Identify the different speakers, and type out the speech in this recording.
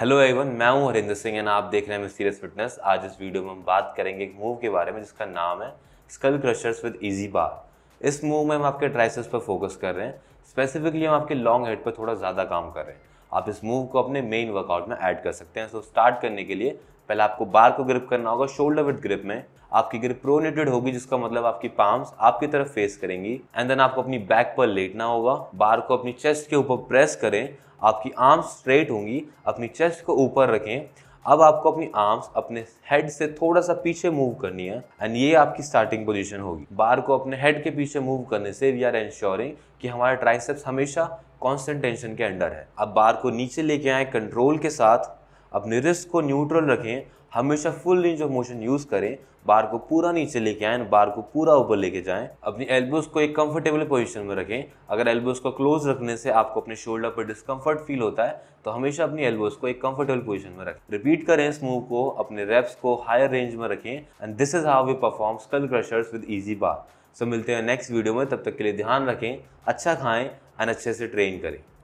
Speaker 1: hello Avon मैं हूं Harinder Singh and आप देख रहे हैं सीरियस फिटनेस आज इस वीडियो में हम बात करेंगे एक मूव के बारे में जिसका नाम है skull crushers with easy bar इस मूव में हम आपके ट्राइसेप्स पर फोकस कर रहे हैं स्पेसिफिकली हम आपके लॉन्ग हेड पर थोड़ा ज़्यादा काम कर रहे हैं आप इस मूव को अपने मेन वर्कआउट में ऐड कर सकते हैं सो स्टार्ट करने के लिए पहले आपको बार को ग्रिप करना होगा शोल्डर विथ ग्रिप में आपकी ग्रिप प्रोनेटेड होगी जिसका मतलब आपकी पाम्स आपकी तरफ फेस करेंगी एंड देन आपको अपनी बैक पर लेटना होगा बार को अपनी चेस्ट के ऊपर प्रेस करें आपकी आर्म्स स्ट्रेट होंगी अपनी चेस्ट को ऊपर रखें अब आपको अपनी आर्म्स अपने हेड से थोड़ा सा पीछे मूव करनी है एंड ये आपकी स्टार्टिंग पोजीशन होगी बार को अपने हेड के पीछे मूव करने से वी आर एंश्योरिंग कि हमारा ट्राइसेप्स हमेशा कांस्टेंट टेंशन के अंडर है अब बार को नीचे लेके आए कंट्रोल के साथ अपने रिस्क को न्यूट्रल रखें हमेशा full range of motion use करें बार को पूरा नीचे लेके आएँ बार को पूरा ऊपर लेके जाएं अपनी एल्बोज को एक कंफर्टेबल पोजीशन में रखें अगर एल्बोज को क्लोज रखने से आपको अपने शोल्डर पर डिस्कम्फर्ट फील होता है तो हमेशा अपनी एल्बोज को एक कंफर्टेबल पोजीशन में रखें रिपीट करें इस मूव को अपने रेप्स को हायर रेंज में रखें and this is how we perform skull crushers with easy bar so मिलते हैं नेक्स्ट वीडियो में तब तक के लिए ध्यान रखें अच्छा खाएँ एंड अच्छे से ट्रेन करें